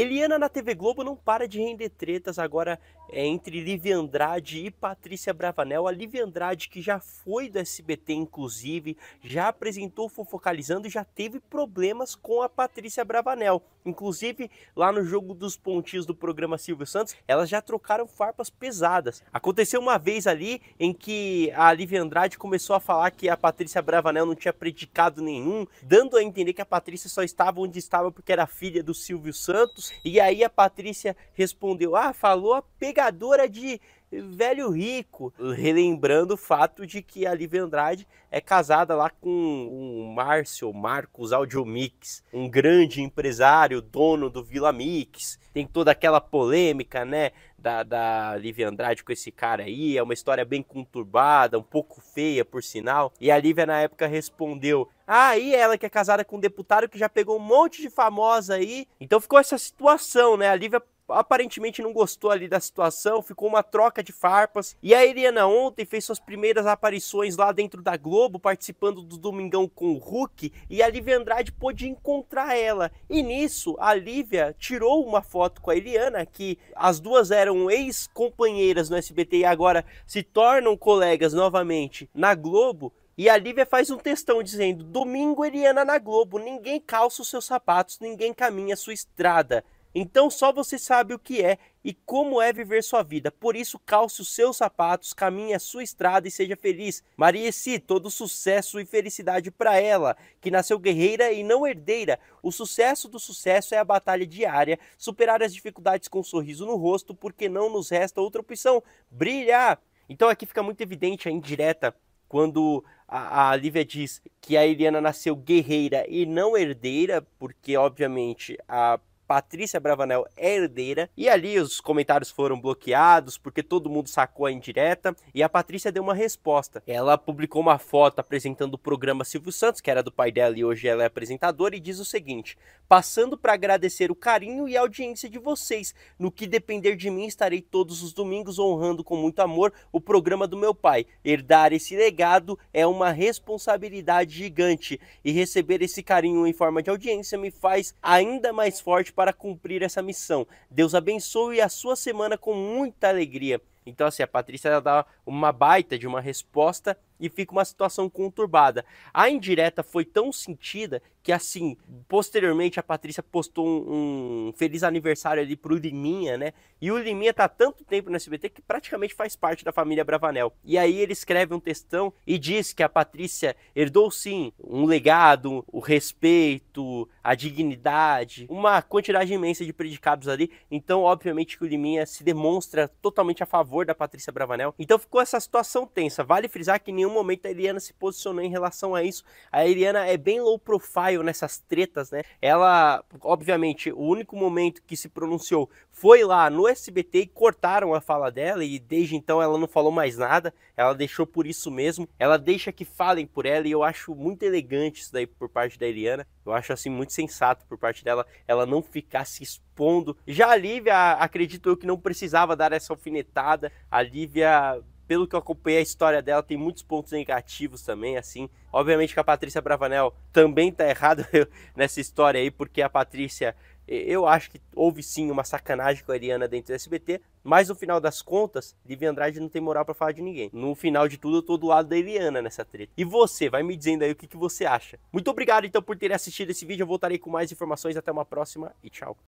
Eliana na TV Globo não para de render tretas agora é, entre Lívia Andrade e Patrícia Bravanel. A Lívia Andrade, que já foi do SBT, inclusive, já apresentou Fofocalizando e já teve problemas com a Patrícia Bravanel. Inclusive, lá no jogo dos pontinhos do programa Silvio Santos, elas já trocaram farpas pesadas. Aconteceu uma vez ali em que a Lívia Andrade começou a falar que a Patrícia Bravanel não tinha predicado nenhum, dando a entender que a Patrícia só estava onde estava porque era filha do Silvio Santos. E aí a Patrícia respondeu: Ah, falou a pegadora de velho rico, relembrando o fato de que a Lívia Andrade é casada lá com o Márcio Marcos Audiomix, um grande empresário, dono do Vila Mix. Tem toda aquela polêmica, né, da, da Lívia Andrade com esse cara aí. É uma história bem conturbada, um pouco feia, por sinal. E a Lívia, na época, respondeu ah, ela que é casada com um deputado que já pegou um monte de famosa aí. Então ficou essa situação, né? A Lívia aparentemente não gostou ali da situação, ficou uma troca de farpas. E a Eliana ontem fez suas primeiras aparições lá dentro da Globo, participando do Domingão com o Hulk, e a Lívia Andrade pôde encontrar ela. E nisso, a Lívia tirou uma foto com a Eliana, que as duas eram ex-companheiras no SBT e agora se tornam colegas novamente na Globo. E a Lívia faz um textão dizendo: Domingo Eliana na Globo, ninguém calça os seus sapatos, ninguém caminha a sua estrada. Então só você sabe o que é e como é viver sua vida. Por isso, calce os seus sapatos, caminhe a sua estrada e seja feliz. Maria Si, todo sucesso e felicidade para ela, que nasceu guerreira e não herdeira. O sucesso do sucesso é a batalha diária, superar as dificuldades com um sorriso no rosto, porque não nos resta outra opção, brilhar. Então aqui fica muito evidente a indireta quando a, a Lívia diz que a Eliana nasceu guerreira e não herdeira, porque obviamente a Patrícia Bravanel é herdeira, e ali os comentários foram bloqueados porque todo mundo sacou a indireta, e a Patrícia deu uma resposta. Ela publicou uma foto apresentando o programa Silvio Santos, que era do pai dela e hoje ela é apresentadora, e diz o seguinte: passando para agradecer o carinho e a audiência de vocês. No que depender de mim, estarei todos os domingos honrando com muito amor o programa do meu pai. Herdar esse legado é uma responsabilidade gigante, e receber esse carinho em forma de audiência me faz ainda mais forte para cumprir essa missão. Deus abençoe a sua semana com muita alegria. Então, assim, a Patrícia dá uma baita de uma resposta e fica uma situação conturbada. A indireta foi tão sentida que, assim, posteriormente a Patrícia postou um, um feliz aniversário ali pro Liminha, né? E o Liminha tá há tanto tempo no SBT que praticamente faz parte da família Bravanel. E aí ele escreve um textão e diz que a Patrícia herdou, sim, um legado, o respeito, a dignidade, uma quantidade imensa de predicados ali. Então, obviamente que o Liminha se demonstra totalmente a favor favor da Patrícia Bravanel. Então ficou essa situação tensa. Vale frisar que em nenhum momento a Eliana se posicionou em relação a isso. A Eliana é bem low profile nessas tretas, né? Ela, obviamente, o único momento que se pronunciou foi lá no SBT e cortaram a fala dela e desde então ela não falou mais nada. Ela deixou por isso mesmo. Ela deixa que falem por ela e eu acho muito elegante isso daí por parte da Eliana. Eu acho assim muito sensato por parte dela ela não ficar se já a Lívia, acredito eu que não precisava dar essa alfinetada. A Lívia pelo que eu acompanhei a história dela, tem muitos pontos negativos também, assim. Obviamente que a Patrícia Bravanel também tá errada nessa história aí, porque a Patrícia, eu acho que houve sim uma sacanagem com a Ariana dentro do SBT, mas no final das contas, Livi Andrade não tem moral para falar de ninguém. No final de tudo, eu tô do lado da Eliana nessa treta. E você, vai me dizendo aí o que, que você acha. Muito obrigado então por ter assistido esse vídeo, eu voltarei com mais informações, até uma próxima e tchau.